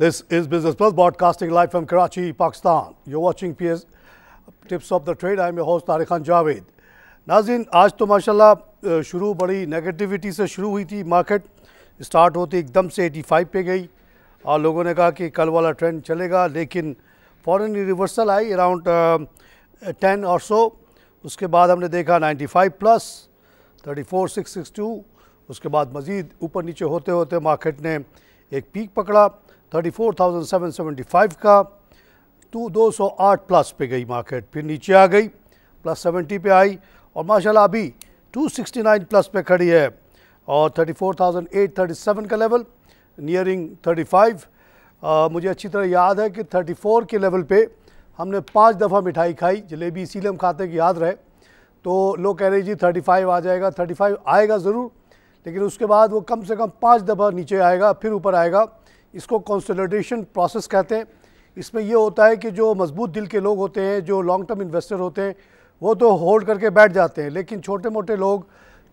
This is Business Plus broadcasting live from Karachi, Pakistan. You're watching PS Tips of the Trade. I'm your host Tariq Khan Javed. नाजिन आज तो माशाल्लाह शुरू बड़ी negativity से शुरू हुई थी मार्केट स्टार्ट होती एकदम से 85 पे गई और लोगों ने कहा कि कल वाला ट्रेंड चलेगा लेकिन फॉरन रिवर्सल आई अराउंड टेन और सो उसके बाद हमने देखा 95 प्लस 34662 उसके बाद मज़ीद ऊपर नीचे होते होते मार्केट ने एक पीक पकड़ा 34,775 का तो 208 प्लस पे गई मार्केट फिर नीचे आ गई प्लस 70 पे आई और माशाल्लाह अभी 269 प्लस पे खड़ी है और 34,837 का लेवल नियरिंग 35 आ, मुझे अच्छी तरह याद है कि 34 के लेवल पे हमने पांच दफ़ा मिठाई खाई जलेबी इसीलिए हम खाते कि याद रहे तो लोग कह रहे जी 35 आ जाएगा 35 आएगा ज़रूर लेकिन उसके बाद वो कम से कम पाँच दफ़ा नीचे आएगा फिर ऊपर आएगा इसको कंसोलिडेशन प्रोसेस कहते हैं इसमें यह होता है कि जो मजबूत दिल के लोग होते हैं जो लॉन्ग टर्म इन्वेस्टर होते हैं वो तो होल्ड करके बैठ जाते हैं लेकिन छोटे मोटे लोग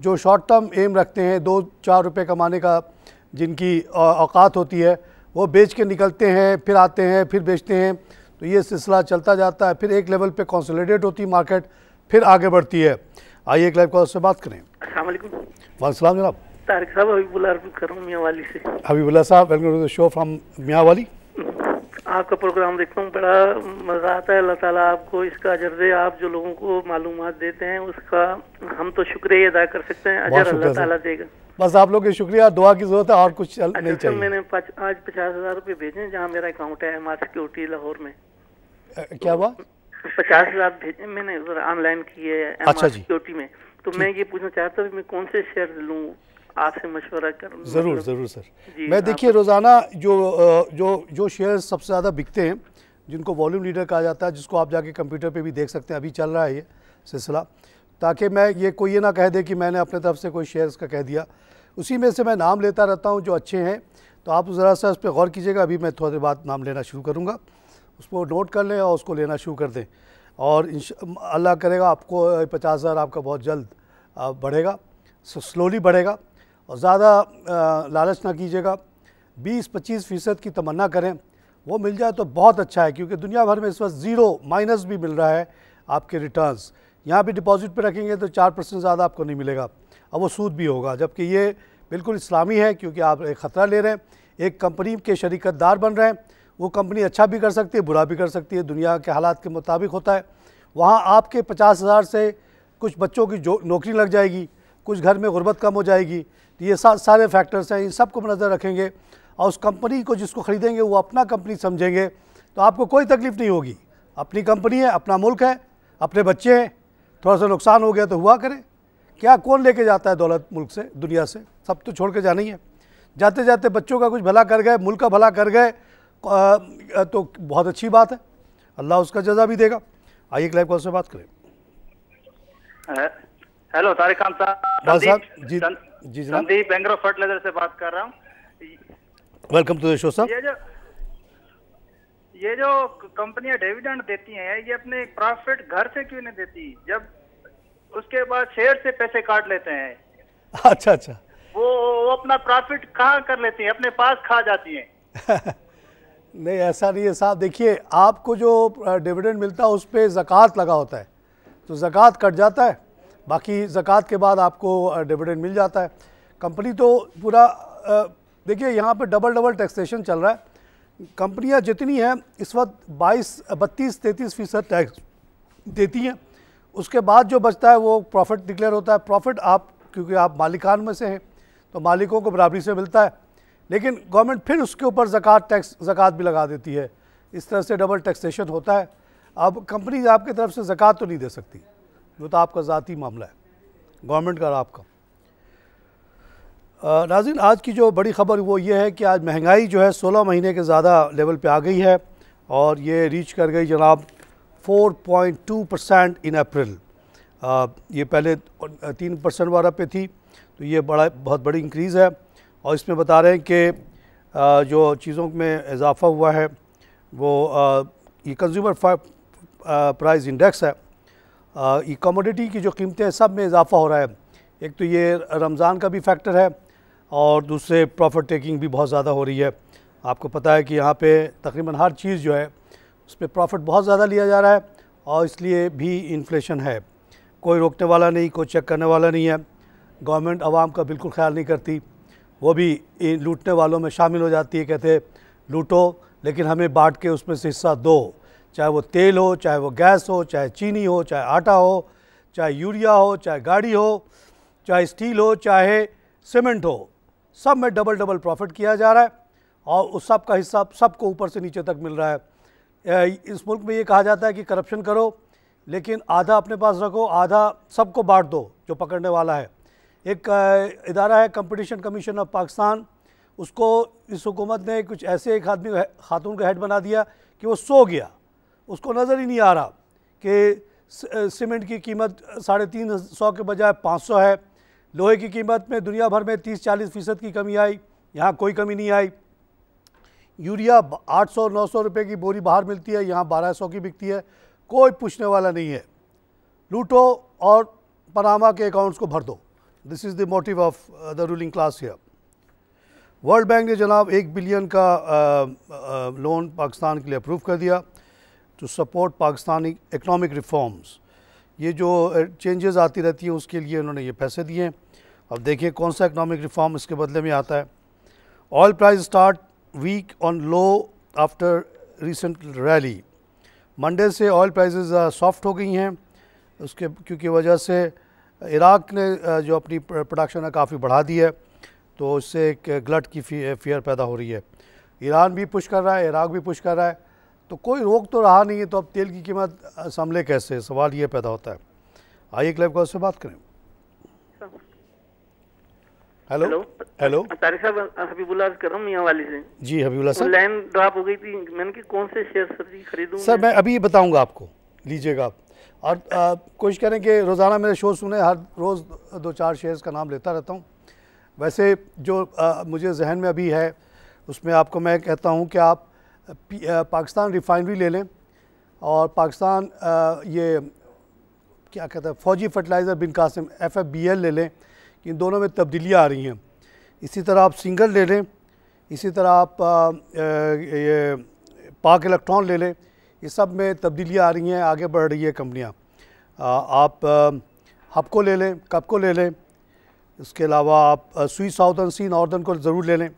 जो शॉर्ट टर्म एम रखते हैं दो चार रुपये कमाने का जिनकी औकात होती है वो बेच के निकलते हैं फिर आते हैं फिर बेचते हैं तो ये सिलसिला चलता जाता है फिर एक लेवल पे कंसोलिडेट होती है मार्केट फिर आगे बढ़ती है आइए एक लाइव कॉल से बात करें वाले जनाब तारिक साहब हबीबुल्ला करूँ मियाँ से हबीबुल्ला साहब welcome to the show from मियाँ आपका प्रोग्राम देखता हूँ बड़ा मज़ा आता है अल्लाह ताला आपको इसका अजर दे आप जो लोगों को मालूम देते हैं उसका हम तो शुक्रिया अदा कर सकते हैं अजर अल्लाह ताला देगा बस आप लोग के शुक्रिया दुआ की जरूरत है और कुछ अच्छा नहीं चाहिए मैंने पच, आज पचास हज़ार रूपए भेजे जहाँ मेरा अकाउंट है एम सिक्योरिटी लाहौर में क्या हुआ पचास हज़ार भेजे मैंने ऑनलाइन किए अच्छा सिक्योरिटी में तो मैं ये पूछना चाहता हूँ मैं कौन से शेयर लूँ आपसे मशवरा कर ज़रूर मतलब ज़रूर सर मैं देखिए रोज़ाना जो जो जो शेयर सबसे ज़्यादा बिकते हैं जिनको वॉल्यूम लीडर कहा जाता है जिसको आप जाके कंप्यूटर पे भी देख सकते हैं अभी चल रहा है ये सिलसिला ताकि मैं ये कोई ये ना कह दे कि मैंने अपने तरफ से कोई शेयर्स का कह दिया उसी में से मैं नाम लेता रहता हूँ जो अच्छे हैं तो आप ज़रा सा उस पर गौर कीजिएगा अभी मैं थोड़ी देर बाद नाम लेना शुरू करूँगा उसको नोट कर लें और उसको लेना शुरू कर दें और इन अल्लाह करेगा आपको पचास हज़ार आपका बहुत जल्द बढ़ेगा स्लोली बढ़ेगा और ज़्यादा लालच ना कीजिएगा 20-25 फ़ीसद की तमन्ना करें वो मिल जाए तो बहुत अच्छा है क्योंकि दुनिया भर में इस वक्त ज़ीरो माइनस भी मिल रहा है आपके रिटर्न्स यहाँ भी डिपॉजिट पे रखेंगे तो चार परसेंट ज़्यादा आपको नहीं मिलेगा अब वो सूद भी होगा जबकि ये बिल्कुल इस्लामी है क्योंकि आप एक ख़तरा ले रहे हैं एक कंपनी के दार बन रहे हैं वो कंपनी अच्छा भी कर सकती है बुरा भी कर सकती है दुनिया के हालात के मुताबिक होता है वहाँ आपके पचास हज़ार से कुछ बच्चों की जो नौकरी लग जाएगी कुछ घर में गुर्बत कम हो जाएगी तो ये सा, सारे फैक्टर्स हैं इन सब को नज़र रखेंगे और उस कंपनी को जिसको ख़रीदेंगे वो अपना कंपनी समझेंगे तो आपको कोई तकलीफ़ नहीं होगी अपनी कंपनी है अपना मुल्क है अपने बच्चे हैं थोड़ा सा नुकसान हो गया तो हुआ करें क्या कौन लेके जाता है दौलत मुल्क से दुनिया से सब तो छोड़ के जाना ही है जाते जाते बच्चों का कुछ भला कर गए मुल्क का भला कर गए तो बहुत अच्छी बात है अल्लाह उसका जजा भी देगा आइए लाइव कॉल से बात करें हेलो तारिक खान साहब जी जी जनाब संदीप एंग्रो फर्टिलाइजर से बात कर रहा हूँ वेलकम टू द साहब ये जो कंपनियां डिविडेंड देती हैं ये अपने प्रॉफिट घर से क्यों नहीं देती जब उसके बाद शेयर से पैसे काट लेते हैं अच्छा अच्छा वो वो अपना प्रॉफिट कहाँ कर लेती हैं अपने पास खा जाती हैं नहीं ऐसा नहीं है साहब देखिए आपको जो डिविडेंड मिलता है उस पर जक़ात लगा होता है तो जक़ात कट जाता है बाकी ज़क़़त के बाद आपको डिविडेंड मिल जाता है कंपनी तो पूरा देखिए यहाँ पे डबल डबल टैक्सेशन चल रहा है कंपनियाँ जितनी हैं इस वक्त 22 बत्तीस तैंतीस फ़ीसद टैक्स देती हैं उसके बाद जो बचता है वो प्रॉफिट डिक्लेयर होता है प्रॉफिट आप क्योंकि आप मालिकान में से हैं तो मालिकों को बराबरी से मिलता है लेकिन गवर्नमेंट फिर उसके ऊपर ज़क़़त टैक्स ज़क़़त भी लगा देती है इस तरह से डबल टैक्सेशन होता है अब कंपनीज आपकी तरफ से ज़क़़त तो नहीं दे सकती वो तो आपका ज़ाती मामला है गवर्नमेंट का और आपका नाजिन आज की जो बड़ी ख़बर वो ये है कि आज महंगाई जो है सोलह महीने के ज़्यादा लेवल पर आ गई है और ये रीच कर गई जनाब 4.2 परसेंट इन अप्रैल ये पहले तीन परसेंट वाला पे थी तो ये बड़ा बहुत बड़ी इंक्रीज़ है और इसमें बता रहे हैं कि जो चीज़ों में इजाफ़ा हुआ है वो ये कंज्यूमर प्राइस इंडेक्स है कमोडिटी की जो कीमतें हैं सब में इजाफा हो रहा है एक तो ये रमज़ान का भी फैक्टर है और दूसरे प्रॉफिट टेकिंग भी बहुत ज़्यादा हो रही है आपको पता है कि यहाँ पे तकरीबन हर चीज़ जो है उस पर प्रॉफिट बहुत ज़्यादा लिया जा रहा है और इसलिए भी इन्फ्लेशन है कोई रोकने वाला नहीं कोई चेक करने वाला नहीं है गवर्नमेंट आवाम का बिल्कुल ख्याल नहीं करती वो भी लूटने वालों में शामिल हो जाती है कहते लूटो लेकिन हमें बांट के उसमें से हिस्सा दो चाहे वो तेल हो चाहे वो गैस हो चाहे चीनी हो चाहे आटा हो चाहे यूरिया हो चाहे गाड़ी हो चाहे स्टील हो चाहे सीमेंट हो सब में डबल डबल प्रॉफिट किया जा रहा है और उस सब का हिस्सा सबको ऊपर से नीचे तक मिल रहा है इस मुल्क में ये कहा जाता है कि करप्शन करो लेकिन आधा अपने पास रखो आधा सबको बांट दो जो पकड़ने वाला है एक इदारा है कंपटीशन कमीशन ऑफ पाकिस्तान उसको इस हुकूमत ने कुछ ऐसे एक आदमी खातून का हेड बना दिया कि वो सो गया उसको नज़र ही नहीं आ रहा कि सीमेंट की कीमत साढ़े तीन सौ के बजाय पाँच सौ है लोहे की कीमत में दुनिया भर में तीस चालीस फ़ीसद की कमी आई यहाँ कोई कमी नहीं आई यूरिया आठ सौ नौ सौ रुपये की बोरी बाहर मिलती है यहाँ बारह सौ की बिकती है कोई पूछने वाला नहीं है लूटो और पनामा के अकाउंट्स को भर दो this is the motive of the ruling class here World Bank ने जनाब एक बिलियन का लोन uh, uh, पाकिस्तान के लिए अप्रूव कर दिया to support Pakistani economic reforms ये जो चेंजेस आती रहती हैं उसके लिए उन्होंने ये पैसे दिए हैं अब देखिए कौन सा इकनॉमिक रिफॉर्म इसके बदले में आता है oil price start week on low after recent rally Monday से ऑयल प्राइसेस सॉफ्ट हो गई हैं उसके क्योंकि वजह से इराक ने जो अपनी प्रोडक्शन है काफ़ी बढ़ा दी है तो उससे एक ग्लट की फियर पैदा हो रही है ईरान भी पुश कर रहा है इराक भी पुश कर रहा है तो कोई रोक तो रहा नहीं है तो अब तेल की कीमत संभले कैसे सवाल ये पैदा होता है आइए क्लब कॉल से बात करें हेलो हेलो तारिक साहब हबीबुल्ला कर रहा हूँ मियाँ वाली से जी हबीबुल्ला सर लाइन ड्रॉप हो गई थी मैंने कि कौन से शेयर सर जी खरीदूँ सर मैं अभी बताऊंगा आपको लीजिएगा आप और कोशिश करें कि रोज़ाना मेरे शो सुने हर रोज़ दो चार शेयर्स का नाम लेता रहता हूँ वैसे जो आ, मुझे जहन में अभी है उसमें आपको मैं कहता हूँ कि आप पाकिस्तान रिफाइनरी ले लें और पाकिस्तान ये क्या कहता है Fauji fertilizer Bin Qasim F F B L ले लें इन दोनों में तब्दीलियाँ आ रही हैं इसी तरह आप सिंगल ले लें इसी तरह आप आ, ये पाक इलेक्ट्रॉन ले लें ये सब में तब्दीलियाँ आ रही हैं आगे बढ़ रही है कंपनियाँ आप हब को ले लें कप को ले लें इसके अलावा आप सुई साउथर्न सी नॉर्दर्न को ज़रूर ले लें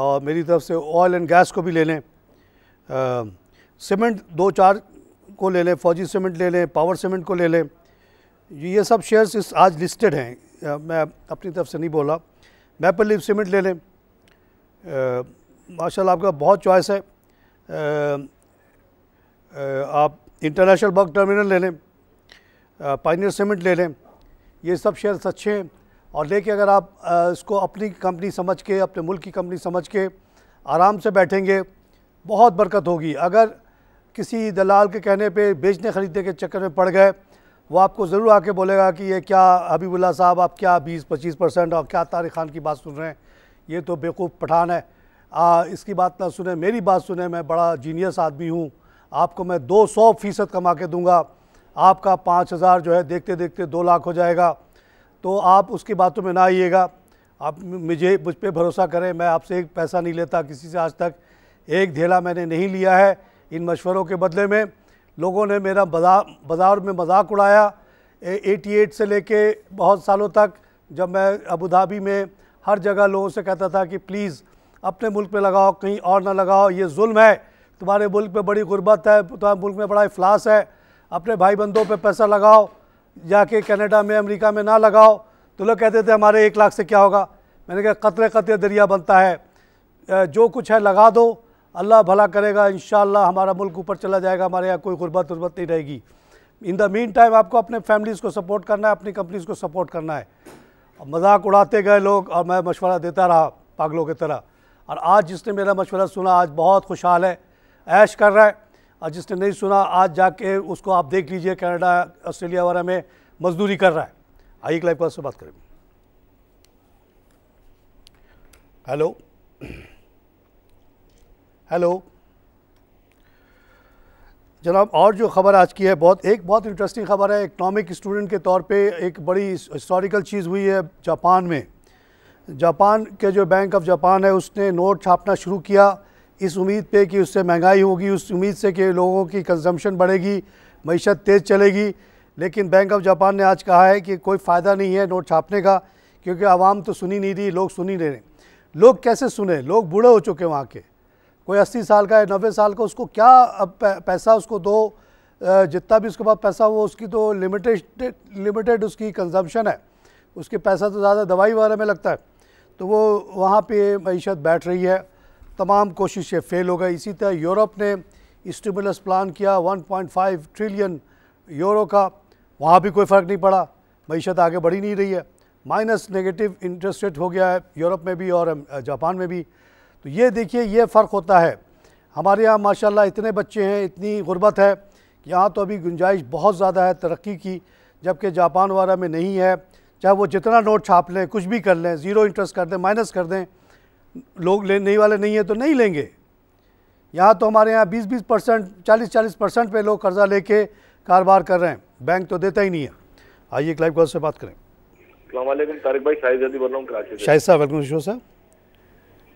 और मेरी तरफ से ऑयल एंड गैस को भी ले लें सीमेंट दो चार को ले लें फौजी सीमेंट ले लें पावर सीमेंट को ले लें ये सब शेयर्स इस आज लिस्टेड हैं मैं अपनी तरफ से नहीं बोला मैपल लिप सीमेंट ले लें माशाल्लाह आपका बहुत चॉइस है आ, आ, आप इंटरनेशनल बर्ग टर्मिनल ले लें पाइनियर सीमेंट ले लें ये सब शेयर्स अच्छे हैं और लेके अगर आप आ, इसको अपनी कंपनी समझ के अपने मुल्क की कंपनी समझ के आराम से बैठेंगे बहुत बरकत होगी अगर किसी दलाल के कहने पे बेचने ख़रीदने के चक्कर में पड़ गए वो आपको ज़रूर आके बोलेगा कि ये क्या हबीबुल्ला साहब आप क्या 20-25 परसेंट और क्या तारिक खान की बात सुन रहे हैं ये तो बेवकूफ़ पठान है आ, इसकी बात ना सुने मेरी बात सुने मैं बड़ा जीनियस आदमी हूँ आपको मैं दो सौ फ़ीसद कमा के दूँगा आपका पाँच हज़ार जो है देखते देखते दो लाख हो जाएगा तो आप उसकी बातों में ना आइएगा आप मुझे मुझ पर भरोसा करें मैं आपसे एक पैसा नहीं लेता किसी से आज तक एक धेला मैंने नहीं लिया है इन मशवरों के बदले में लोगों ने मेरा बाजार बाजार में मजाक उड़ाया 88 से लेके बहुत सालों तक जब मैं अबू धाबी में हर जगह लोगों से कहता था कि प्लीज़ अपने मुल्क में लगाओ कहीं और ना लगाओ ये जुल्म है तुम्हारे मुल्क में बड़ी गुर्बत है तुम्हारे मुल्क में बड़ा अफलास है अपने भाई बंदों पर पैसा लगाओ जाके कनाडा में अमेरिका में ना लगाओ तो लोग कहते थे हमारे एक लाख से क्या होगा मैंने कहा कतरे कतरे दरिया बनता है जो कुछ है लगा दो अल्लाह भला करेगा इन हमारा मुल्क ऊपर चला जाएगा हमारे यहाँ कोई गुर्बत उर्बत नहीं रहेगी इन द मीन टाइम आपको अपने फैमिलीज़ को सपोर्ट करना है अपनी कंपनीज़ को सपोर्ट करना है मजाक उड़ाते गए लोग और मैं मशवरा देता रहा पागलों की तरह और आज जिसने मेरा मशवरा सुना आज बहुत खुशहाल है ऐश कर रहा है और जिसने नहीं सुना आज जाके उसको आप देख लीजिए कनाडा ऑस्ट्रेलिया वगैरह में मजदूरी कर रहा है आइए लाइफ से बात करें हेलो हेलो जनाब और जो ख़बर आज की है बहुत एक बहुत इंटरेस्टिंग ख़बर है इकनॉमिक स्टूडेंट के तौर पे एक बड़ी हिस्टोरिकल चीज़ हुई है जापान में जापान के जो बैंक ऑफ जापान है उसने नोट छापना शुरू किया इस उम्मीद पे कि उससे महंगाई होगी उस उम्मीद से कि लोगों की कंजम्पशन बढ़ेगी मीशत तेज़ चलेगी लेकिन बैंक ऑफ जापान ने आज कहा है कि कोई फ़ायदा नहीं है नोट छापने का क्योंकि आवाम तो सुनी नहीं रही लोग सुनी नहीं रहे लोग कैसे सुने लोग बूढ़े हो चुके वहाँ के कोई अस्सी साल का है नब्बे साल का उसको क्या अब पैसा उसको दो जितना भी उसके पास पैसा वो उसकी तो लिमिटेड लिमिटेड उसकी कंजम्पशन है उसके पैसा तो ज़्यादा दवाई वगैरह में लगता है तो वो वहाँ पे मीशत बैठ रही है तमाम कोशिशें फ़ेल हो गई इसी तरह यूरोप ने स्टिमुलस प्लान किया 1.5 ट्रिलियन यूरो का वहाँ भी कोई फ़र्क नहीं पड़ा मीशत आगे बढ़ी नहीं रही है माइनस नेगेटिव इंटरेस्ट रेट हो गया है यूरोप में भी और जापान में भी तो ये देखिए ये फ़र्क होता है हमारे यहाँ माशाल्लाह इतने बच्चे हैं इतनी गुर्बत है कि यहाँ तो अभी गुंजाइश बहुत ज़्यादा है तरक्की की जबकि जापान वाला में नहीं है चाहे वो जितना नोट छाप लें कुछ भी कर लें ज़ीरो इंटरेस्ट कर दें माइनस कर दें लोग लेने वाले नहीं हैं तो नहीं लेंगे यहाँ तो हमारे यहाँ बीस बीस परसेंट चालीस चालीस परसेंट पर लोग कर्ज़ा लेके कारोबार कर रहे हैं बैंक तो देता ही नहीं है आइए एक लाइव कॉल से बात करें तारिक भाई शाहिद बोल रहा हूँ शाहिद साहब वेलकम साहब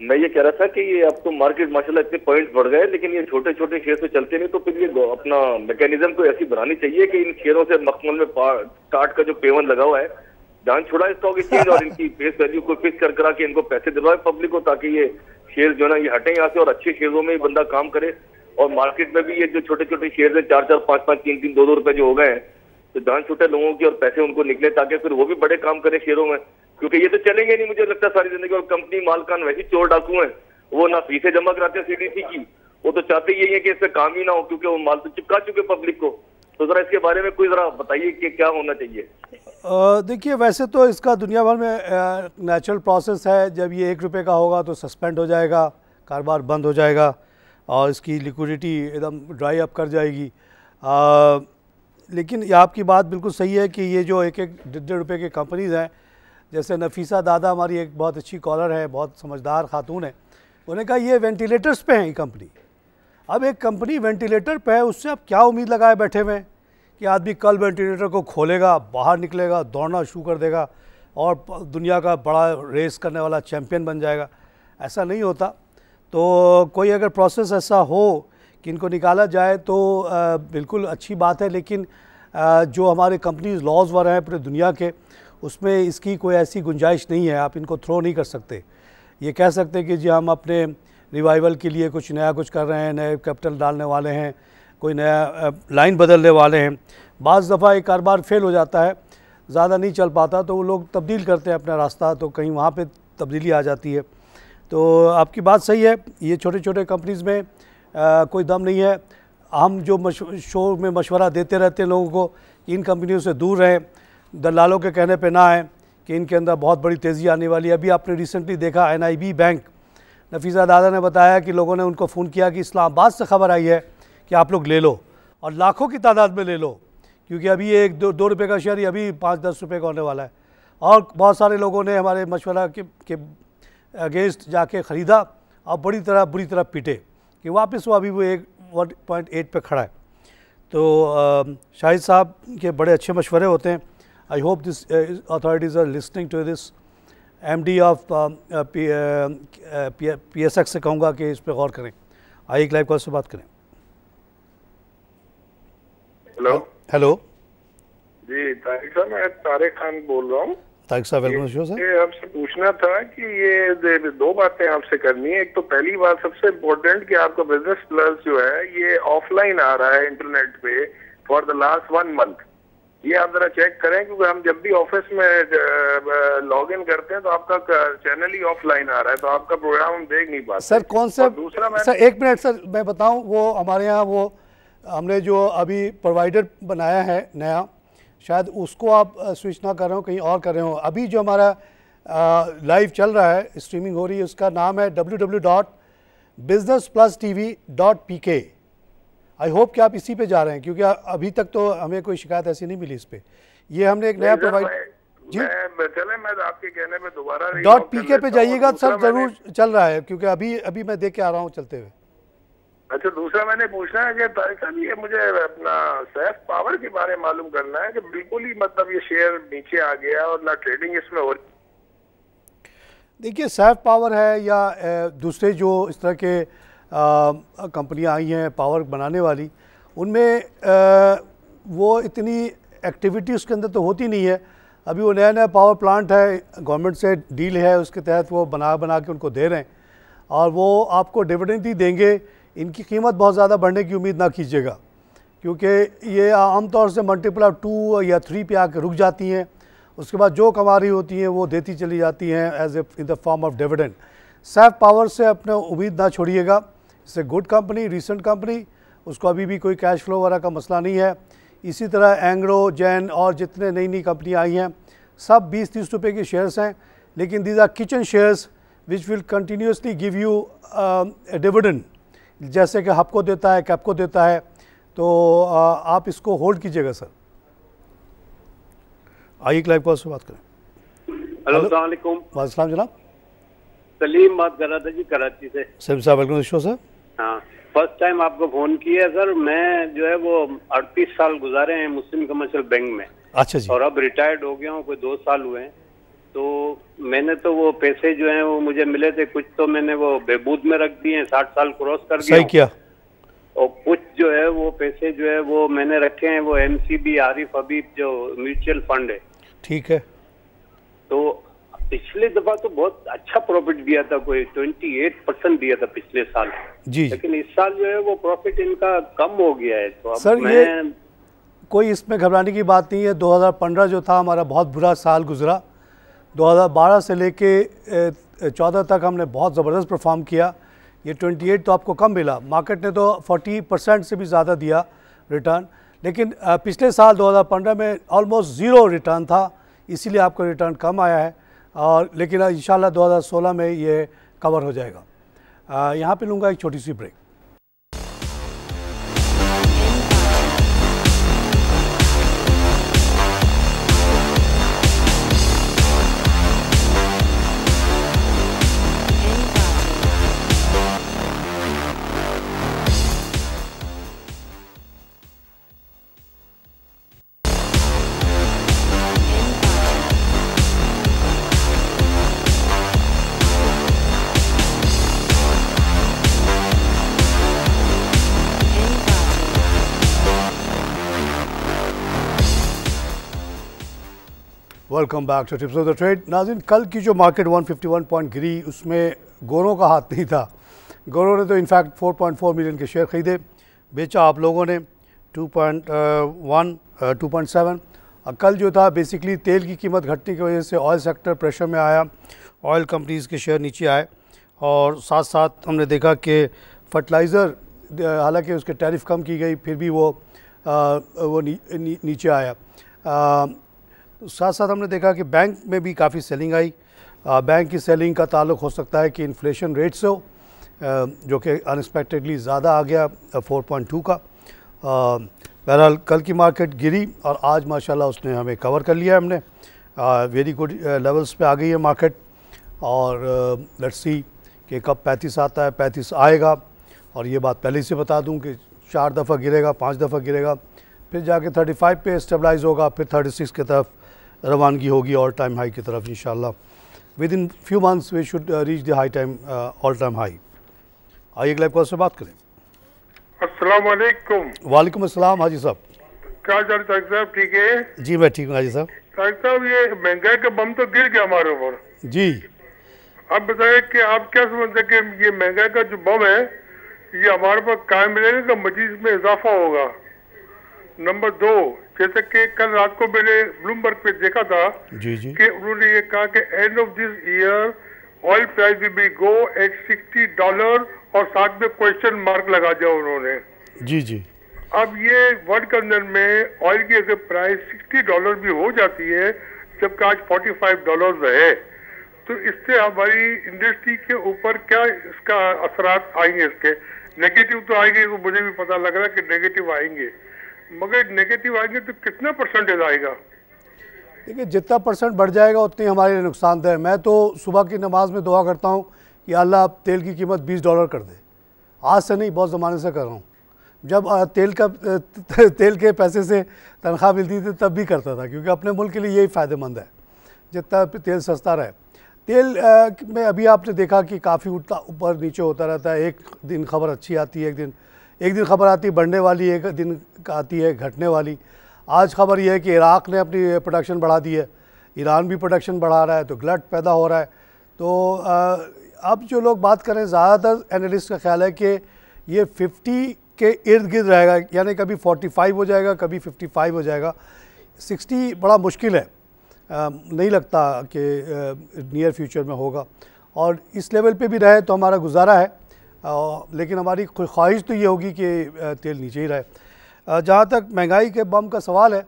मैं ये कह रहा था कि ये अब तो मार्केट माशाल्लाह इतने पॉइंट्स बढ़ गए लेकिन ये छोटे छोटे शेयर तो चलते नहीं तो फिर ये अपना मैकेनिज्म को तो ऐसी बनानी चाहिए कि इन शेयरों से मखमल में काट का जो पेवन लगा हुआ है जान छोड़ा स्टॉक एक्सचेंज और इनकी फेस वैल्यू को फिक्स कर करा के इनको पैसे दिलवाए पब्लिक को ताकि ये शेयर जो ना ये हटें यहाँ से और अच्छे शेयरों में बंदा काम करे और मार्केट में भी ये जो छोटे छोटे शेयर है चार चार पांच पांच तीन तीन दो दो रुपए जो हो गए हैं तो जान छूटे लोगों की और पैसे उनको निकले ताकि फिर वो भी बड़े काम करें शेयरों में क्योंकि ये तो चलेंगे नहीं मुझे लगता सारी जिंदगी और कंपनी मालकान वैसे चोर डाकू हैं वो ना फीसें जमा कराते हैं सीडीसी की वो तो चाहते ही है कि इससे काम ही ना हो क्योंकि वो माल तो चिपका चुके पब्लिक को तो जरा इसके बारे में कोई जरा बताइए कि क्या होना चाहिए देखिए वैसे तो इसका दुनिया भर में नेचुरल प्रोसेस है जब ये एक रुपये का होगा तो सस्पेंड हो जाएगा कारोबार बंद हो जाएगा और इसकी लिक्विडिटी एकदम ड्राई अप कर जाएगी आ, लेकिन आपकी बात बिल्कुल सही है कि ये जो एक एक डेढ़ डेढ़ रुपये की कंपनीज़ हैं जैसे नफीसा दादा हमारी एक बहुत अच्छी कॉलर है बहुत समझदार खातून है उन्होंने कहा ये वेंटिलेटर्स पे ये कंपनी अब एक कंपनी वेंटिलेटर पे है उससे आप क्या उम्मीद लगाए बैठे हुए हैं कि आदमी कल वेंटिलेटर को खोलेगा बाहर निकलेगा दौड़ना शुरू कर देगा और दुनिया का बड़ा रेस करने वाला चैम्पियन बन जाएगा ऐसा नहीं होता तो कोई अगर प्रोसेस ऐसा हो कि इनको निकाला जाए तो बिल्कुल अच्छी बात है लेकिन जो हमारे कंपनीज लॉज वगैरह हैं पूरे दुनिया के उसमें इसकी कोई ऐसी गुंजाइश नहीं है आप इनको थ्रो नहीं कर सकते ये कह सकते कि जी हम अपने रिवाइवल के लिए कुछ नया कुछ कर रहे हैं नए कैपिटल डालने वाले हैं कोई नया लाइन बदलने वाले हैं बज़ दफ़ा एक कारोबार फेल हो जाता है ज़्यादा नहीं चल पाता तो वो लोग तब्दील करते हैं अपना रास्ता तो कहीं वहाँ पर तब्दीली आ जाती है तो आपकी बात सही है ये छोटे छोटे कंपनीज़ में आ, कोई दम नहीं है हम जो शो में मशवरा देते रहते हैं लोगों को इन कंपनियों से दूर रहें दलालों के कहने पे ना आए कि इनके अंदर बहुत बड़ी तेज़ी आने वाली है अभी आपने रिसेंटली देखा एनआईबी बैंक नफीसा दादा ने बताया कि लोगों ने उनको फ़ोन किया कि इस्लामाबाद से ख़बर आई है कि आप लोग ले लो और लाखों की तादाद में ले लो क्योंकि अभी एक दो दो रुपये का शेयर ही अभी पाँच दस रुपये का होने वाला है और बहुत सारे लोगों ने हमारे मशवरा के, के अगेंस्ट जाके ख़रीदा और बड़ी तरह बुरी तरह पीटे कि वापस वो अभी वो एक वन पॉइंट एट पर खड़ा है तो शाहिद साहब के बड़े अच्छे मशवरे होते हैं I hope these uh, authorities are listening to this. M D of P S X से कहूँगा कि इस पर गौर करें आई एक लाइव कॉल से बात करें हेलो हेलो जी तारिक साहब मैं तारिक खान बोल रहा हूँ तारिक साहब वेलकम शो सर आपसे पूछना था कि ये दो बातें आपसे करनी है एक तो पहली बात सबसे इम्पोर्टेंट कि आपका बिजनेस प्लस जो है ये ऑफलाइन आ रहा है इंटरनेट पे for the last one month ये आप जरा चेक करें क्योंकि हम जब भी ऑफिस में लॉग इन करते हैं तो आपका चैनल ही ऑफलाइन आ रहा है तो आपका प्रोग्राम हम देख नहीं पाते सर कौन सा दूसरा मैं... सर एक मिनट सर मैं बताऊं वो हमारे यहाँ वो हमने जो अभी प्रोवाइडर बनाया है नया शायद उसको आप स्विच ना कर रहे हो कहीं और कर रहे हो अभी जो हमारा लाइव चल रहा है स्ट्रीमिंग हो रही है उसका नाम है W W dot business plus T V dot P K I hope कि आप इसी पे जा रहे हैं क्योंकि अभी तक तो हमें कोई शिकायत ऐसी नहीं मिली इस पे ये हमने एक नया प्रोवाइड जी चले मैं आपके कहने में दोबारा डॉट पी के पे जाइएगा सर जरूर चल रहा है क्योंकि अभी अभी मैं देख के आ रहा हूँ चलते हुए अच्छा दूसरा मैंने पूछना है कि तारिक ये मुझे अपना सैफ पावर के बारे में मालूम करना है कि बिल्कुल ही मतलब ये शेयर नीचे आ गया और ना ट्रेडिंग इसमें हो रही देखिए सैफ पावर है या दूसरे जो इस तरह के कंपनियां आई हैं पावर बनाने वाली उनमें वो इतनी एक्टिविटी उसके अंदर तो होती नहीं है अभी वो नया नया पावर प्लांट है गवर्नमेंट से डील है उसके तहत वो बना बना के उनको दे रहे हैं और वो आपको डिविडेंड ही देंगे इनकी कीमत बहुत ज़्यादा बढ़ने की उम्मीद ना कीजिएगा क्योंकि ये आमतौर से मल्टीपल ऑफ टू या थ्री पे आके रुक जाती हैं उसके बाद जो कमा रही होती हैं वो देती चली जाती हैं as a in the form of dividend safe power से अपने उम्मीद ना छोड़िएगा it's a good company recent company उसको अभी भी कोई कैश फ्लो वगैरह का मसला नहीं है इसी तरह एंग्रो जैन और जितने नई नई कंपनियाँ आई हैं सब बीस तीस रुपये के शेयर्स हैं लेकिन these are kitchen shares which will continuously give you dividend जैसे कि हपको देता है कैप को देता है तो uh, आप इसको होल्ड कीजिएगा सर आइए क्लाइव कॉल से बात करें हेलो जनाब सलीम बात कर रहा था जी कराची से सलीम साहब वेलकम शो सर हाँ फर्स्ट टाइम आपको फोन किया सर मैं जो है वो अड़तीस साल गुजारे हैं मुस्लिम कमर्शियल बैंक में अच्छा जी और अब रिटायर्ड हो गया हूँ कोई दो साल हुए हैं तो मैंने तो वो पैसे जो हैं वो मुझे मिले थे कुछ तो मैंने वो बेबूद में रख दिए हैं साठ साल क्रॉस कर दिया सही किया और कुछ जो है वो पैसे जो है वो मैंने रखे हैं वो M C B Arif Habib जो म्यूचुअल फंड है ठीक है तो पिछले दफा तो बहुत अच्छा प्रॉफिट दिया था कोई 28 परसेंट दिया था पिछले साल जी लेकिन इस साल जो है वो प्रॉफिट इनका कम हो गया है तो अब सर मैं... ये कोई इसमें घबराने की बात नहीं है 2015 जो था हमारा बहुत बुरा साल गुजरा 2012 से लेके 14 तक हमने बहुत ज़बरदस्त परफॉर्म किया ये 28 तो आपको कम मिला मार्केट ने तो 40 परसेंट से भी ज़्यादा दिया रिटर्न लेकिन पिछले साल 2015 में ऑलमोस्ट ज़ीरो रिटर्न था इसीलिए आपका रिटर्न कम आया है और लेकिन इन 2016 में ये कवर हो जाएगा यहाँ पे लूँगा एक छोटी सी break welcome back to tips of the trade नाजिन कल की जो मार्केट 151 पॉइंट गिरी उसमें गोरों का हाथ नहीं था गोरों ने तो इनफैक्ट 4.4 मिलियन के शेयर खरीदे बेचा आप लोगों ने 2.1 2.7 uh, uh, कल जो था बेसिकली तेल की कीमत घटने की वजह से ऑयल सेक्टर प्रेशर में आया ऑयल कंपनीज़ के शेयर नीचे आए और साथ साथ हमने देखा कि फर्टिलाइज़र uh, हालांकि उसके टैरिफ कम की गई फिर भी वो आ, वो नी, नी, नीचे आया तो साथ साथ हमने देखा कि बैंक में भी काफ़ी सेलिंग आई आ, बैंक की सेलिंग का ताल्लुक हो सकता है कि इन्फ्लेशन रेट से हो जो कि अनएक्सपेक्टेडली ज़्यादा आ गया 4.2 का बहरहाल कल की मार्केट गिरी और आज माशाल्लाह उसने हमें कवर कर लिया हमने वेरी गुड लेवल्स पे आ गई है मार्केट और लेट्स सी कि कब पैंतीस आता है पैंतीस आएगा और ये बात पहले से बता दूं कि चार दफ़ा गिरेगा पाँच दफ़ा गिरेगा फिर जाके 35 पे स्टेबलाइज होगा फिर 36 की तरफ रवानगी होगी ऑल टाइम हाई की तरफ in within few months we should reach the high time all time high आइए अगले कॉल से बात करें वालेकुम अस्सलाम हाजी साहब क्या चल तारिक साहब ठीक है जी मैं ठीक हूँ हाजी साहब तारिक साहब ये महंगाई का बम तो गिर गया हमारे ऊपर जी आप बताइए कि आप क्या समझते हैं कि ये महंगाई का जो बम है ये हमारे पर कायम रहेगा मजीद में इजाफा होगा नंबर दो जैसे कि कल रात को मैंने ब्लूमबर्ग पे देखा था जी जी कि उन्होंने ये कहा कि end of this year oil price भी गो एट सिक्सटी डॉलर और साथ में क्वेश्चन मार्क लगा दिया उन्होंने जी जी अब ये वर्ल्ड के अंदर में ऑयल की अगर प्राइस सिक्सटी डॉलर भी हो जाती है जबकि आज फोर्टी फाइव डॉलर है तो इससे हमारी इंडस्ट्री के ऊपर क्या इसका असरात आएंगे इसके नेगेटिव तो आएंगे तो मुझे भी पता लग रहा है कि नेगेटिव आएंगे मगर नेगेटिव आएंगे तो कितना परसेंटेज आएगा देखिए जितना परसेंट बढ़ जाएगा उतनी हमारे लिए नुकसानदेह मैं तो सुबह की नमाज में दुआ करता हूँ कि अल्लाह आप तेल की कीमत बीस डॉलर कर दे आज से नहीं बहुत ज़माने से कर रहा हूँ जब तेल का तेल के पैसे से तनख्वाह मिलती थी तब भी करता था क्योंकि अपने मुल्क के लिए यही फ़ायदेमंद है जितना तेल सस्ता रहे तेल में अभी आपने देखा कि काफ़ी उठता ऊपर नीचे होता रहता है एक दिन खबर अच्छी आती है एक दिन एक दिन खबर आती बढ़ने वाली एक दिन आती है घटने वाली आज खबर यह है कि इराक़ ने अपनी प्रोडक्शन बढ़ा दी है ईरान भी प्रोडक्शन बढ़ा रहा है तो ग्लट पैदा हो रहा है तो अब जो लोग बात करें ज़्यादातर एनालिस्ट का ख्याल है कि ये 50 के इर्द गिर्द रहेगा यानी कभी 45 हो जाएगा कभी 55 हो जाएगा 60 बड़ा मुश्किल है आ, नहीं लगता कि नियर फ्यूचर में होगा और इस लेवल पे भी रहे तो हमारा गुजारा है लेकिन हमारी कोई ख्वाहिश तो ये होगी कि तेल नीचे ही रहे जहाँ तक महंगाई के बम का सवाल है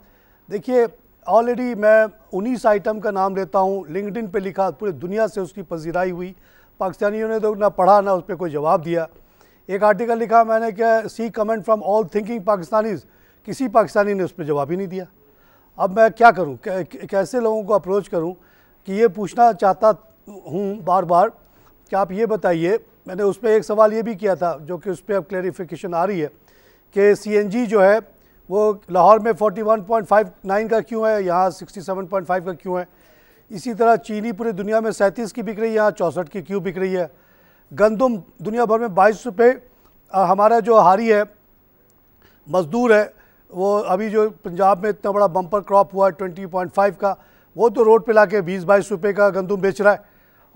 देखिए ऑलरेडी मैं उन्नीस आइटम का नाम लेता हूँ लिंकडिन पे लिखा पूरी दुनिया से उसकी पजीराई हुई पाकिस्तानियों ने तो ना पढ़ा ना उस पर कोई जवाब दिया एक आर्टिकल लिखा मैंने क्या see comment from all thinking Pakistanis किसी पाकिस्तानी ने उस पर जवाब ही नहीं दिया अब मैं क्या करूँ कैसे लोगों को अप्रोच करूँ कि ये पूछना चाहता हूँ बार बार कि आप ये बताइए मैंने उस पर एक सवाल ये भी किया था जो कि उस पर अब क्लेरिफिकेशन आ रही है कि सी जो है वो लाहौर में 41.59 का क्यों है यहाँ 67.5 का क्यों है इसी तरह चीनी पूरी दुनिया में सैंतीस की बिक रही है यहाँ चौंसठ की क्यों बिक रही है गंदम दुनिया भर में बाईस रुपये हमारा जो हारी है मजदूर है वो अभी जो पंजाब में इतना बड़ा बम्पर क्रॉप हुआ है ट्वेंटी पॉइंट फाइव का वो तो रोड ला के बीस बाईस रुपये का गंदम बेच रहा है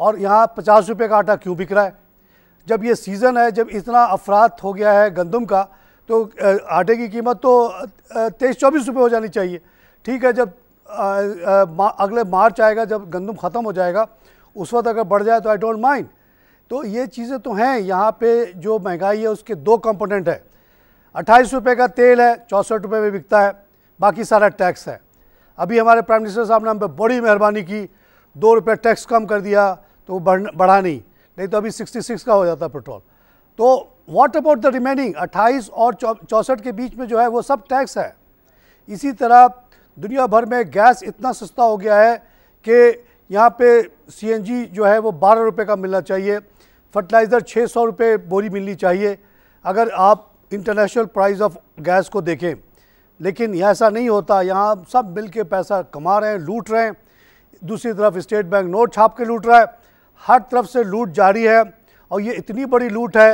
और यहाँ पचास रुपये का आटा क्यों बिक रहा है जब ये सीज़न है जब इतना अफरात हो गया है गंदम का तो आटे की कीमत तो तेईस चौबीस रुपये हो जानी चाहिए ठीक है जब अगले मार्च आएगा जब गंदम ख़त्म हो जाएगा उस वक्त अगर बढ़ जाए तो आई डोंट माइंड तो ये चीज़ें तो हैं यहाँ पे जो महंगाई है उसके दो कंपोनेंट है अट्ठाईस रुपये का तेल है चौंसठ रुपये में बिकता है बाकी सारा टैक्स है अभी हमारे प्राइम मिनिस्टर साहब ने हम पर बड़ी मेहरबानी की दो रुपये टैक्स कम कर दिया तो बढ़ बढ़ा नहीं नहीं तो अभी 66 का हो जाता पेट्रोल तो व्हाट अबाउट द रिमेनिंग 28 और चौंसठ के बीच में जो है वो सब टैक्स है इसी तरह दुनिया भर में गैस इतना सस्ता हो गया है कि यहाँ पे सीएनजी जो है वो बारह रुपये का मिलना चाहिए फर्टिलाइज़र छः सौ रुपये बोरी मिलनी चाहिए अगर आप इंटरनेशनल प्राइस ऑफ गैस को देखें लेकिन यह ऐसा नहीं होता यहाँ सब मिल के पैसा कमा रहे हैं लूट रहे हैं दूसरी तरफ स्टेट बैंक नोट छाप के लूट रहा है हर तरफ से लूट जारी है और ये इतनी बड़ी लूट है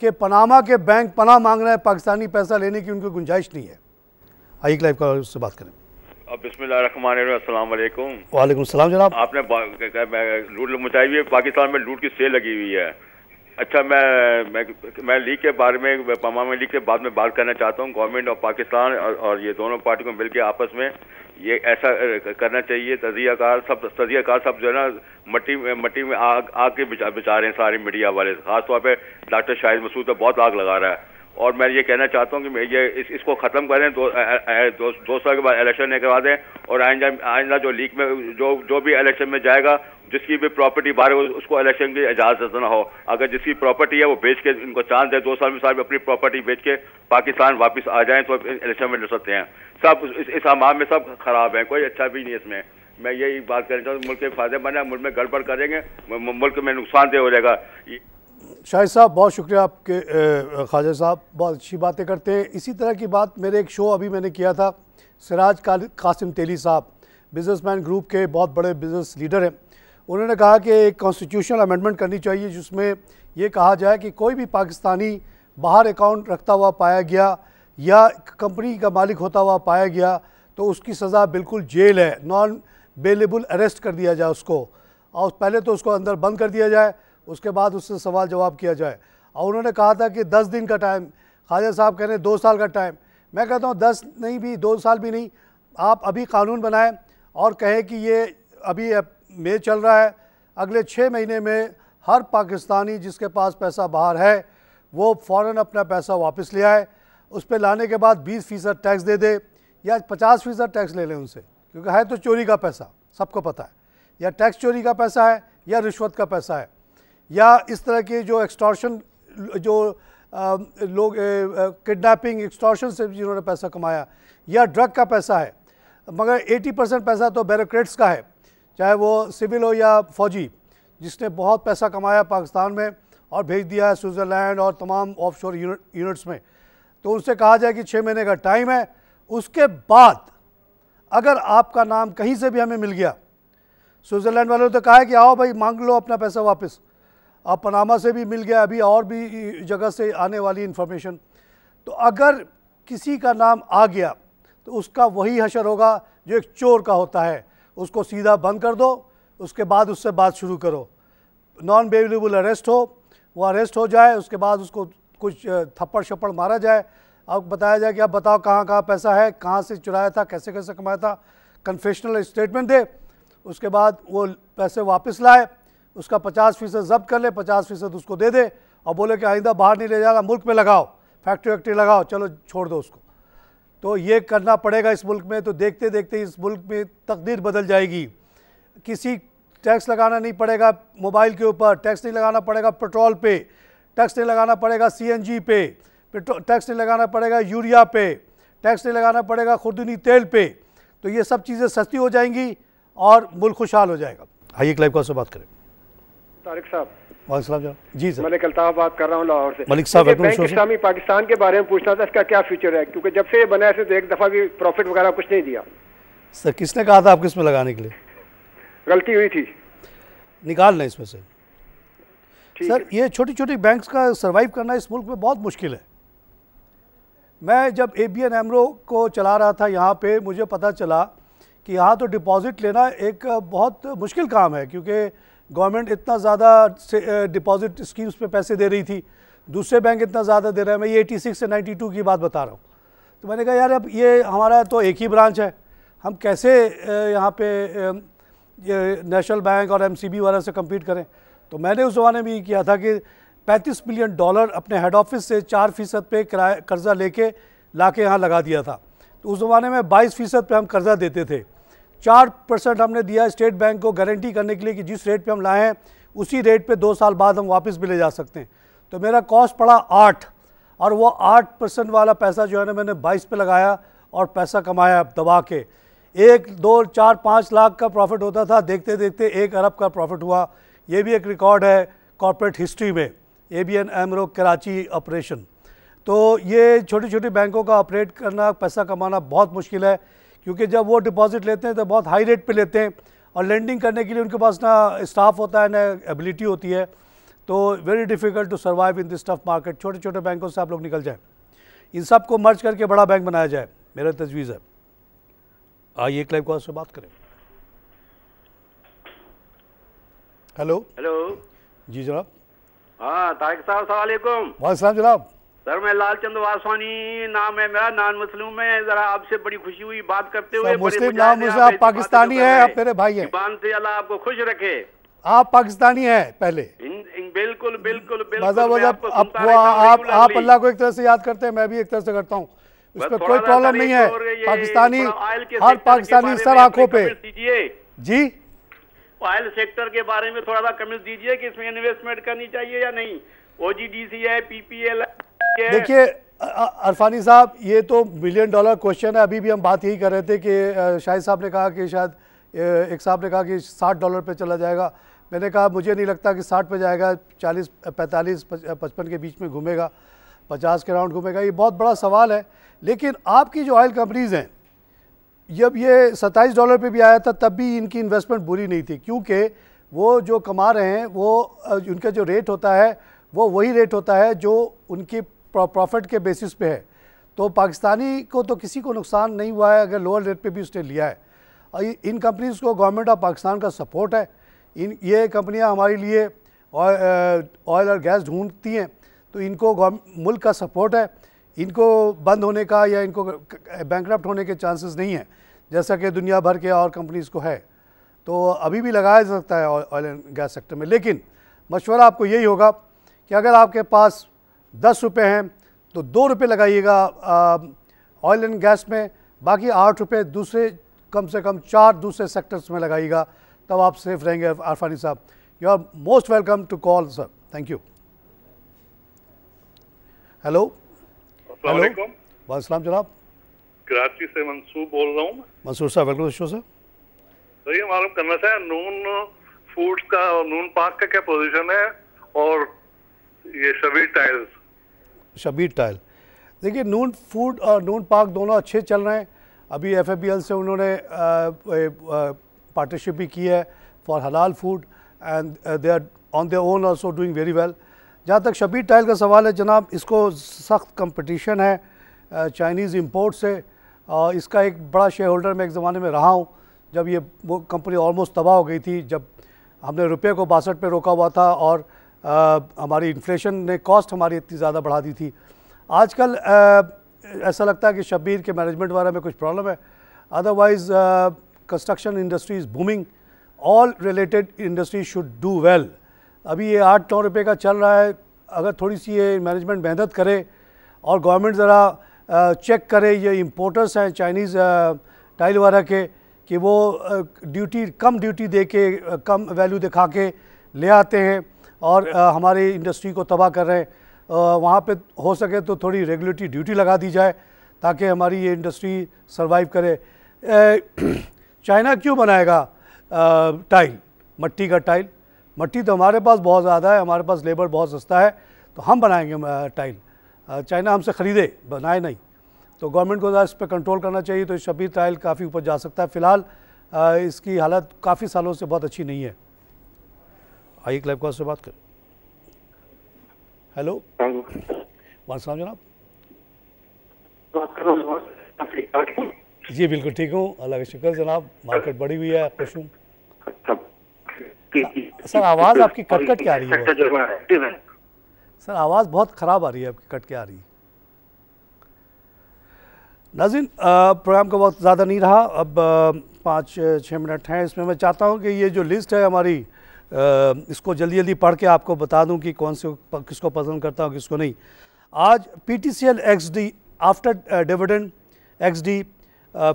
कि पनामा के बैंक पना मांग रहे हैं पाकिस्तानी पैसा लेने की उनकी गुंजाइश नहीं है आई लाइव का उससे बात करें अब वालेकुम वाले जनाब आपने लूट मचाई हुई है पाकिस्तान में लूट की सेल लगी हुई है अच्छा मैं मैं, मैं लीग के बारे में में लीग के बाद में बात करना चाहता हूँ गवर्नमेंट ऑफ पाकिस्तान और, और ये दोनों पार्टी को मिलकर आपस में ये ऐसा करना चाहिए तजियाकार सब तजियाकार सब जो है ना मट्टी में मट्टी में आग आग के बिचा, बिचा रहे हैं सारे मीडिया वाले खासतौर पर डॉक्टर शाहिद मसूद तो बहुत आग लगा रहा है और मैं ये कहना चाहता हूँ कि ये इस, इसको ख़त्म करें दो, दो, दो साल के बाद इलेक्शन करवा दें और आइंदा आइंदा जो लीग में जो जो भी इलेक्शन में जाएगा जिसकी भी प्रॉपर्टी बाहर हो उसको इलेक्शन की इजाज़त ना हो अगर जिसकी प्रॉपर्टी है वो बेच के इनको चांस दें दो साल में साल में अपनी प्रॉपर्टी बेच के पाकिस्तान वापस आ जाए तो इलेक्शन में लड़ सकते हैं सब इस, इस हमाम में सब खराब है कोई अच्छा भी नहीं इसमें मैं यही बात करना चाहता हूँ मुल्क के फायदे बने मुल्क में गड़बड़ करेंगे मुल्क में नुकसानदेह हो जाएगा शाहिद साहब बहुत शुक्रिया आपके ख्वाजा साहब बहुत अच्छी बातें करते हैं इसी तरह की बात मेरे एक शो अभी मैंने किया था सिराज कासिम तेली साहब बिजनेसमैन ग्रुप के बहुत बड़े बिजनेस लीडर हैं उन्होंने कहा कि एक कॉन्स्टिट्यूशनल अमेंडमेंट करनी चाहिए जिसमें यह कहा जाए कि कोई भी पाकिस्तानी बाहर अकाउंट रखता हुआ पाया गया या कंपनी का मालिक होता हुआ पाया गया तो उसकी सज़ा बिल्कुल जेल है नॉन बेलेबल अरेस्ट कर दिया जाए उसको और पहले तो उसको अंदर बंद कर दिया जाए उसके बाद उससे सवाल जवाब किया जाए और उन्होंने कहा था कि दस दिन का टाइम ख्वाजा साहब कह रहे हैं दो साल का टाइम मैं कहता हूँ दस नहीं भी दो साल भी नहीं आप अभी कानून बनाएं और कहें कि ये अभी मे चल रहा है अगले छः महीने में हर पाकिस्तानी जिसके पास पैसा बाहर है वो फ़ौर अपना पैसा वापस ले आए उस पर लाने के बाद बीस फ़ीसद टैक्स दे दे या पचास फ़ीसद टैक्स ले लें उनसे क्योंकि है तो चोरी का पैसा सबको पता है या टैक्स चोरी का पैसा है या रिश्वत का पैसा है या इस तरह के जो एक्सटॉर्शन जो आ, लोग किडनैपिंग एक्सटॉर्शन से जिन्होंने पैसा कमाया या ड्रग का पैसा है मगर 80 परसेंट पैसा तो बैरोक्रेट्स का है चाहे वो सिविल हो या फौजी जिसने बहुत पैसा कमाया पाकिस्तान में और भेज दिया है स्विट्ज़रलैंड और तमाम ऑफशोर यूनिट्स में तो उनसे कहा जाए कि छः महीने का टाइम है उसके बाद अगर आपका नाम कहीं से भी हमें मिल गया स्विट्ज़रलैंड वालों ने तो कहा है कि आओ भाई मांग लो अपना पैसा वापस अब पनामा से भी मिल गया अभी और भी जगह से आने वाली इन्फॉर्मेशन तो अगर किसी का नाम आ गया तो उसका वही हशर होगा जो एक चोर का होता है उसको सीधा बंद कर दो उसके बाद उससे बात शुरू करो नॉन बेवलेबल अरेस्ट हो वो अरेस्ट हो जाए उसके बाद उसको कुछ थप्पड़ शप्पड़ मारा जाए अब बताया जाए कि अब बताओ कहाँ कहाँ पैसा है कहाँ से चुराया था कैसे कैसे कमाया था कन्फेशनल स्टेटमेंट दे उसके बाद वो पैसे वापस लाए उसका पचास फीसद जब्त कर ले पचास फीसद उसको दे दे और बोले कि आइंदा बाहर नहीं ले जाना मुल्क में लगाओ फैक्ट्री वैक्ट्री लगाओ चलो छोड़ दो उसको तो ये करना पड़ेगा इस मुल्क में तो देखते देखते इस मुल्क में तकदीर बदल जाएगी किसी टैक्स लगाना नहीं पड़ेगा मोबाइल के ऊपर टैक्स नहीं लगाना पड़ेगा पेट्रोल पे टैक्स नहीं लगाना पड़ेगा जी पे टैक्स नहीं लगाना पड़ेगा यूरिया पे टैक्स नहीं लगाना पड़ेगा खुर्दनी तेल पे तो ये सब चीज़ें सस्ती हो जाएंगी और मुल्क खुशहाल हो जाएगा हाई एक लाइव का से बात करें तारिक साहब जी बात कर रहा हूँ लाहौर से मलिक साहब इस्लामी पाकिस्तान के बारे में पूछना था इसका क्या फ्यूचर है क्योंकि जब से ये तो एक दफ़ा भी प्रॉफिट वगैरह कुछ नहीं दिया सर किसने कहा था आपको इसमें लगाने के लिए गलती हुई थी इसमें से सर ये छोटी छोटी बैंक्स का सर्वाइव करना इस मुल्क में बहुत मुश्किल है मैं जब ए बी एन एमरो को चला रहा था यहाँ पे मुझे पता चला कि यहाँ तो डिपॉजिट लेना एक बहुत मुश्किल काम है क्योंकि गवर्नमेंट इतना ज़्यादा डिपॉजिट स्कीम्स पे पैसे दे रही थी दूसरे बैंक इतना ज़्यादा दे रहा है मैं ये 86 से 92 की बात बता रहा हूँ तो मैंने कहा यार अब ये हमारा तो एक ही ब्रांच है हम कैसे यहाँ पे नेशनल बैंक और एमसीबी वगैरह से कम्पीट करें तो मैंने उस ज़माने में ये किया था कि 35 मिलियन डॉलर अपने हेड ऑफिस से चार फीसद पे कर्जा लेके ला के यहाँ लगा दिया था तो उस ज़माने में बाईस फीसद पर हम कर्ज़ा देते थे चार परसेंट हमने दिया स्टेट बैंक को गारंटी करने के लिए कि जिस रेट पे हम लाए हैं उसी रेट पे दो साल बाद हम वापस भी ले जा सकते हैं तो मेरा कॉस्ट पड़ा आठ और वो आठ परसेंट वाला पैसा जो है ना मैंने बाईस पे लगाया और पैसा कमाया दबा के एक दो चार पाँच लाख का प्रॉफिट होता था देखते देखते एक अरब का प्रॉफिट हुआ ये भी एक रिकॉर्ड है कॉरपोरेट हिस्ट्री में A B N Amro Karachi operation तो ये छोटी छोटी बैंकों का ऑपरेट करना पैसा कमाना बहुत मुश्किल है क्योंकि जब वो डिपॉजिट लेते हैं तो बहुत हाई रेट पे लेते हैं और लैंडिंग करने के लिए उनके पास ना स्टाफ होता है ना एबिलिटी होती है तो very difficult to survive in this tough market छोटे छोटे बैंकों से आप लोग निकल जाएँ इन सब को मर्ज करके बड़ा बैंक बनाया जाए मेरा तजवीज़ है आइए क्लाइव कॉल से बात करें हेलो हेलो जी जनाब हाँ तारिक साहब सलामकुम वालेकुम जनाब सर मैं लालचंद वासवानी नाम है मेरा नान मुस्लिम है जरा आपसे बड़ी खुशी हुई बात करते हुए मुस्लिम नाम मुस्लिम आप पाकिस्तानी है आप मेरे भाई हैं से अल्लाह आपको खुश रखे आप पाकिस्तानी है पहले बिल्कुल बिल्कुल बिल्कुल आप आप आप अल्लाह को एक तरह से याद करते हैं मैं भी एक तरह से करता हूँ इसमें कोई प्रॉब्लम नहीं है पाकिस्तानी हर पाकिस्तानी सर आंखों पे जी ऑयल सेक्टर के बारे में थोड़ा सा कमेंट दीजिए कि इसमें इन्वेस्टमेंट करनी चाहिए या नहीं ओजीडीसी है पीपीएल है देखिए अरफानी साहब ये तो मिलियन डॉलर क्वेश्चन है अभी भी हम बात यही कर रहे थे कि शाहिद साहब ने कहा कि शायद एक साहब ने कहा कि साठ डॉलर पे चला जाएगा मैंने कहा मुझे नहीं लगता कि साठ पे जाएगा चालीस पैंतालीस पचपन के बीच में घूमेगा पचास के राउंड घूमेगा ये बहुत बड़ा सवाल है लेकिन आपकी जो ऑयल कंपनीज़ हैं जब ये सत्ताईस डॉलर पर भी आया था तब भी इनकी इन्वेस्टमेंट बुरी नहीं थी क्योंकि वो जो कमा रहे हैं वो उनका जो रेट होता है वो वही रेट होता है जो उनकी प्रॉफिट के बेसिस पे है तो पाकिस्तानी को तो किसी को नुकसान नहीं हुआ है अगर लोअर रेट पे भी उसने लिया है और इन कंपनीज़ को गवर्नमेंट ऑफ पाकिस्तान का सपोर्ट है इन ये कंपनियां हमारे लिए ऑयल uh, और गैस ढूंढती हैं तो इनको मुल्क का सपोर्ट है इनको बंद होने का या इनको बैंक होने के चांसेस नहीं है जैसा कि दुनिया भर के और कंपनीज़ को है तो अभी भी लगाया जा सकता है ऑयल एंड गैस सेक्टर में लेकिन मशवरा आपको यही होगा कि अगर आपके पास दस रुपये हैं तो दो रुपये लगाइएगा ऑयल एंड गैस में बाकी आठ रुपये दूसरे कम से कम चार दूसरे सेक्टर्स में लगाइएगा तब आप सेफ रहेंगे आरफानी साहब you are most welcome to call sir thank you hello hello सलाम जनाब कराची से मंसूर बोल रहा हूँ मंसूर साहब वेलकम शो सर भैया मालूम करना था नून फूड्स का और नून पार्क का क्या पोजीशन है और ये सभी टाइल्स शबीर टाइल देखिए नून फूड और नून पार्क दोनों अच्छे चल रहे हैं अभी एफ से उन्होंने पार्टनरशिप भी की है for halal food and they are on their own also doing very well जहाँ तक शबीर टाइल का सवाल है जनाब इसको सख्त कंपटीशन है चाइनीज़ इम्पोर्ट से और इसका एक बड़ा शेयर होल्डर मैं एक ज़माने में रहा हूँ जब ये वो कंपनी ऑलमोस्ट तबाह हो गई थी जब हमने रुपये को बासठ पे रोका हुआ था और आ, हमारी इन्फ्लेशन ने कॉस्ट हमारी इतनी ज़्यादा बढ़ा दी थी आजकल ऐसा लगता है कि शब्बीर के मैनेजमेंट वगैरह में कुछ प्रॉब्लम है otherwise construction industry is booming all related industry should do well अभी ये आठ नौ रुपये का चल रहा है अगर थोड़ी सी ये मैनेजमेंट मेहनत करे और गवर्नमेंट ज़रा चेक करे ये इम्पोर्टर्स हैं चाइनीज़ टाइल वगैरह के कि वो ड्यूटी कम ड्यूटी दे के कम वैल्यू दिखा के ले आते हैं और आ, हमारी इंडस्ट्री को तबाह कर रहे हैं वहाँ पे हो सके तो थोड़ी रेगुलेटरी ड्यूटी लगा दी जाए ताकि हमारी ये इंडस्ट्री सर्वाइव करे ए, चाइना क्यों बनाएगा टाइल मट्टी का टाइल मट्टी तो हमारे पास बहुत ज़्यादा है हमारे पास लेबर बहुत सस्ता है तो हम बनाएंगे टाइल चाइना हमसे ख़रीदे बनाए नहीं तो गवर्नमेंट को इस पर कंट्रोल करना चाहिए तो शबीर टाइल काफ़ी ऊपर जा सकता है फ़िलहाल इसकी हालत काफ़ी सालों से बहुत अच्छी नहीं है आइए क्लब कॉल से बात करें हेलो वाल साहब जनाब जी बिल्कुल ठीक हूँ अल्लाह का शुक्र जनाब मार्केट बढ़ी हुई है खुश हूँ अच्छा। सर आवाज़ आपकी कट कट के आ रही है सर आवाज़ बहुत ख़राब आ रही है आपकी कट के आ रही है नाजिन प्रोग्राम का वक्त ज़्यादा नहीं रहा अब पाँच छः मिनट हैं इसमें मैं चाहता हूँ कि ये जो लिस्ट है हमारी इसको जल्दी जल्दी पढ़ के आपको बता दूं कि कौन से किसको पसंद करता हूँ किसको नहीं आज P T C L X D after dividend X D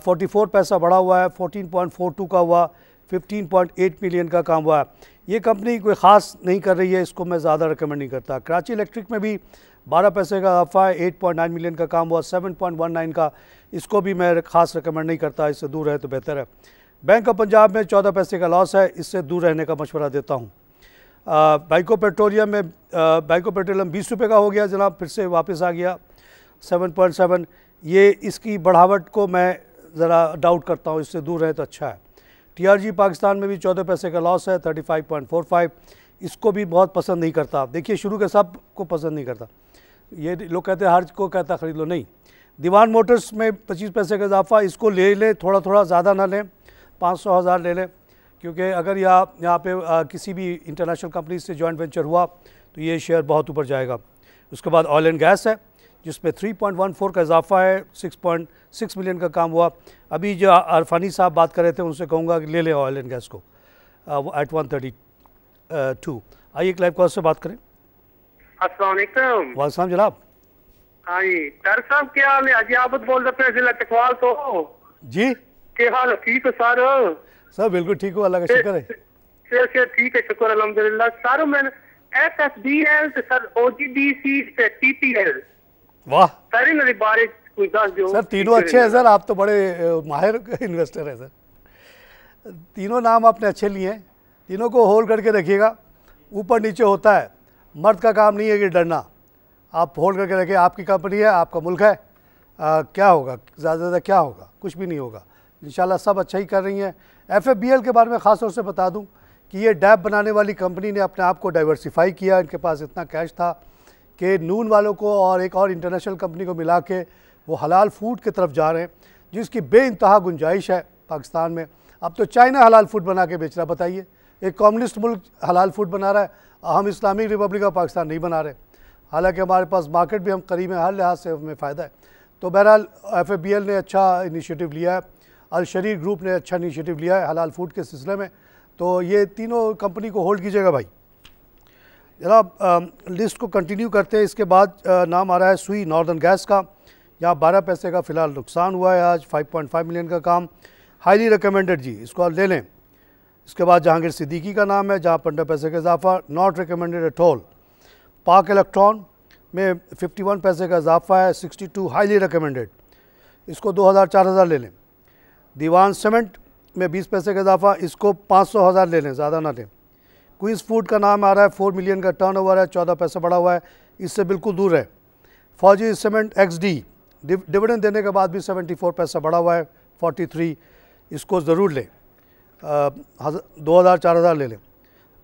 forty four पैसा बढ़ा हुआ है फोर्टीन पॉइंट फोर टू का हुआ फिफ्टीन पॉइंट एट मिलियन का काम हुआ है ये कंपनी कोई ख़ास नहीं कर रही है इसको मैं ज़्यादा रिकमेंड नहीं करता कराची इलेक्ट्रिक में भी बारह पैसे का अफा है एट पॉइंट नाइन मिलियन का काम हुआ सेवन पॉइंट वन नाइन का इसको भी मैं खास रिकमेंड नहीं करता इससे दूर है तो बेहतर है बैंक ऑफ पंजाब में चौदह पैसे का लॉस है इससे दूर रहने का मशवरा देता हूँ बाइको पेट्रोलियम में बाइको पेट्रोलियम बीस रुपये का हो गया जनाब फिर से वापस आ गया सेवन पॉइंट सेवन ये इसकी बढ़ावट को मैं ज़रा डाउट करता हूँ इससे दूर रहें तो अच्छा है टीआरजी पाकिस्तान में भी चौदह पैसे का लॉस है thirty five point four five इसको भी बहुत पसंद नहीं करता देखिए शुरू के सब को पसंद नहीं करता ये लोग कहते हैं हर को कहता ख़रीद लो नहीं दीवान मोटर्स में पच्चीस पैसे का इजाफा इसको ले लें थोड़ा थोड़ा ज़्यादा ना लें पाँच सौ हज़ार ले लें क्योंकि अगर यह यहाँ पे आ, किसी भी इंटरनेशनल कंपनी से जॉइंट वेंचर हुआ तो ये शेयर बहुत ऊपर जाएगा उसके बाद ऑयल एंड गैस है जिसमें 3.14 का इजाफा है 6.6 मिलियन का काम हुआ अभी जो अरफानी साहब बात कर रहे थे उनसे कहूँगा कि ले लें ऑयल एंड गैस को एट वन थर्टी टू आइए एक लाइव कॉल से बात करें वाले जनाब हाँ जी सर साहब क्या हाल है अजी आबद बोल रहे जिला तकवाल तो जी के हाल ठीक सर सर बिल्कुल ठीक हो अल्लाह का शुक्र है सर सर ठीक है शुक्र सर सर वाह सर इन बारे कोई दस दो सर तीनों अच्छे हैं सर आप तो बड़े माहिर इन्वेस्टर हैं सर तीनों नाम आपने अच्छे लिए हैं तीनों को होल्ड करके रखिएगा ऊपर नीचे होता है मर्द का काम नहीं है कि डरना आप होल्ड करके रखिए आपकी कंपनी है आपका मुल्क है आ, क्या होगा ज़्यादा से ज़्यादा क्या होगा कुछ भी नहीं होगा इन सब अच्छा ही कर रही हैं एफ के बारे में ख़ास तौर से बता दूँ कि ये डैब बनाने वाली कंपनी ने अपने आप को डाइवर्सिफाई किया इनके पास इतना कैश था कि नून वालों को और एक और इंटरनेशनल कंपनी को मिला के वो हलाल फूड की तरफ जा रहे हैं जिसकी बे इंतहा गुंजाइश है पाकिस्तान में अब तो चाइना हलाल फूड बना के बेच रहा बताइए एक कम्युनिस्ट मुल्क हलाल फूड बना रहा है हम इस्लामिक रिपब्लिक ऑफ पाकिस्तान नहीं बना रहे हालांकि हमारे पास मार्केट भी हम करीब हैं हर लिहाज से हमें फ़ायदा है तो बहरहाल एफ ने अच्छा इनिशिएटिव लिया है अलशरीर ग्रुप ने अच्छा इनिशिएटिव लिया है हलाल फूड के सिलसिले में तो ये तीनों कंपनी को होल्ड कीजिएगा भाई जरा लिस्ट को कंटिन्यू करते हैं इसके बाद आ, नाम आ रहा है सुई नॉर्दर्न गैस का यहाँ बारह पैसे का फ़िलहाल नुकसान हुआ है आज फाइव पॉइंट फाइव मिलियन का काम हाईली रिकमेंडेड जी इसको आप ले लें इसके बाद जहांगीर सिद्दीकी का नाम है जहाँ पंद्रह पैसे का इजाफा not recommended at all Pak electron में 51 पैसे का इजाफा है 62 हाईली रिकमेंडेड इसको 2000 4000 ले लें दीवान सीमेंट में 20 पैसे का इजाफा इसको पाँच सौ हज़ार ले लें ज़्यादा ना लें क्वींस फूड का नाम आ रहा है फोर मिलियन का टर्न ओवर है चौदह पैसा बढ़ा हुआ है इससे बिल्कुल दूर है फौजी सीमेंट एक्स डी डिविडेंड देने के बाद भी सेवेंटी फोर पैसा बढ़ा हुआ है फोर्टी थ्री इसको ज़रूर लें दो हज़ार चार हज़ार ले लें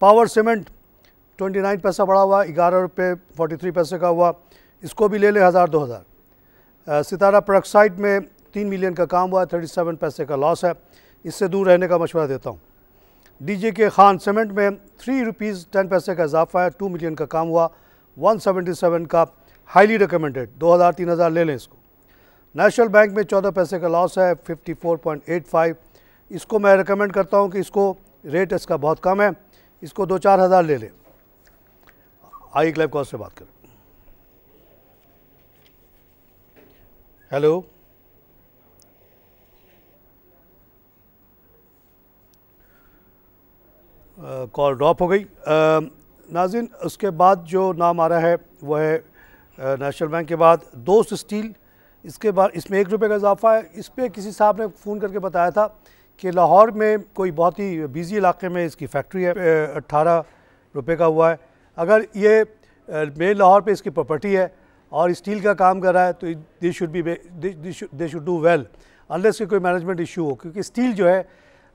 पावर सीमेंट ट्वेंटी नाइन पैसा बढ़ा हुआ ग्यारह रुपये फोर्टी थ्री पैसे का हुआ इसको भी ले लें हज़ार दो हज़ार सितारा प्रोक्साइड में तीन मिलियन का काम हुआ है थर्टी सेवन पैसे का लॉस है इससे दूर रहने का मशवरा देता हूँ D G K Khan cement में थ्री रुपीज़ टेन पैसे का इजाफा है टू मिलियन का काम हुआ वन सेवेंटी सेवन का हाईली रिकमेंडेड दो हज़ार तीन हज़ार ले लें इसको नेशनल बैंक में चौदह पैसे का लॉस है fifty four point eight five इसको मैं रिकमेंड करता हूँ कि इसको रेट इसका बहुत कम है इसको दो चार हज़ार ले लें आई क्लब कॉल से बात करें हेलो कॉल ड्रॉप हो गई नाजिन उसके बाद जो नाम आ रहा है वह है नेशनल बैंक के बाद दोस्त स्टील इसके बाद इसमें एक रुपये का इजाफा है इस पर किसी साहब ने फ़ोन करके बताया था कि लाहौर में कोई बहुत ही बिजी इलाके में इसकी फैक्ट्री है अट्ठारह रुपये का हुआ है अगर ये मेन लाहौर पे इसकी प्रॉपर्टी है और स्टील का काम कर रहा है तो they should be they should do well unless के कोई मैनेजमेंट इशू हो क्योंकि स्टील जो है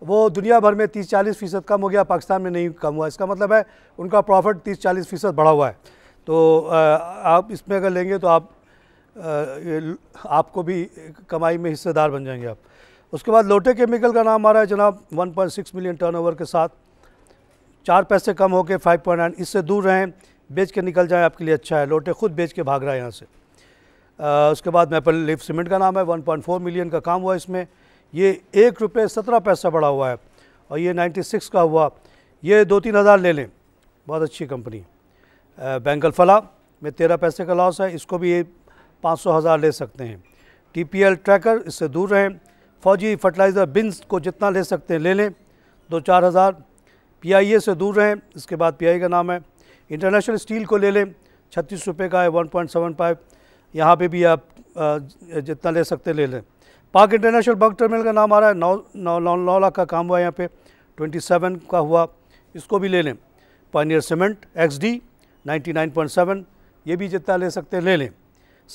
वो दुनिया भर में 30-40 फीसद कम हो गया पाकिस्तान में नहीं कम हुआ इसका मतलब है उनका प्रॉफिट 30-40 फीसद बढ़ा हुआ है तो आप इसमें अगर लेंगे तो आप आपको भी कमाई में हिस्सेदार बन जाएंगे आप उसके बाद लोटे केमिकल का नाम आ रहा है जनाब 1.6 मिलियन टर्नओवर के साथ चार पैसे कम होके फाइव इससे दूर रहें बेच के निकल जाएँ आपके लिए अच्छा है लोटे खुद बेच के भाग रहा है यहाँ से उसके बाद मैपल लिफ सीमेंट का नाम है 1.4 मिलियन का काम हुआ इसमें ये एक रुपये सत्रह पैसा बढ़ा हुआ है और ये नाइन्टी सिक्स का हुआ ये दो तीन हज़ार ले लें बहुत अच्छी कंपनी बैंगल फला में तेरह पैसे का लॉस है इसको भी ये पाँच सौ हज़ार ले सकते हैं टी पी एल ट्रैकर इससे दूर रहें फौजी फर्टिलाइज़र बिन्स को जितना ले सकते हैं ले लें दो चार हज़ार पी आई ए से दूर रहें इसके बाद पी आई का नाम है इंटरनेशनल स्टील को ले लें छत्तीस रुपये का है वन पॉइंट सेवन फाइव यहाँ पर भी आप जितना ले सकते हैं ले लें पाक इंटरनेशनल बग टर्मिनल का नाम आ रहा है नौ नौ नौ, नौ लाख का काम हुआ यहाँ पे 27 का हुआ इसको भी ले लें पानियर सीमेंट एक्स डी ये भी जितना ले सकते हैं ले लें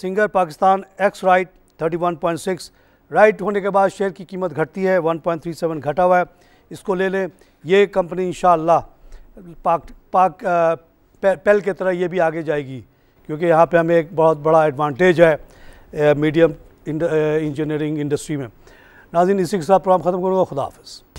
singer Pakistan X right 31.6 right होने के बाद शेयर की कीमत घटती है 1.37 घटा हुआ है इसको ले लें ये कंपनी इन पाक पाक आ, पेल के तरह ये भी आगे जाएगी क्योंकि यहाँ पे हमें एक बहुत बड़ा एडवांटेज है मीडियम इंजीनियरिंग इंडस्ट्री में नाजिन इसी के साथ प्रोग्राम ख़त्म करूँगा खुदा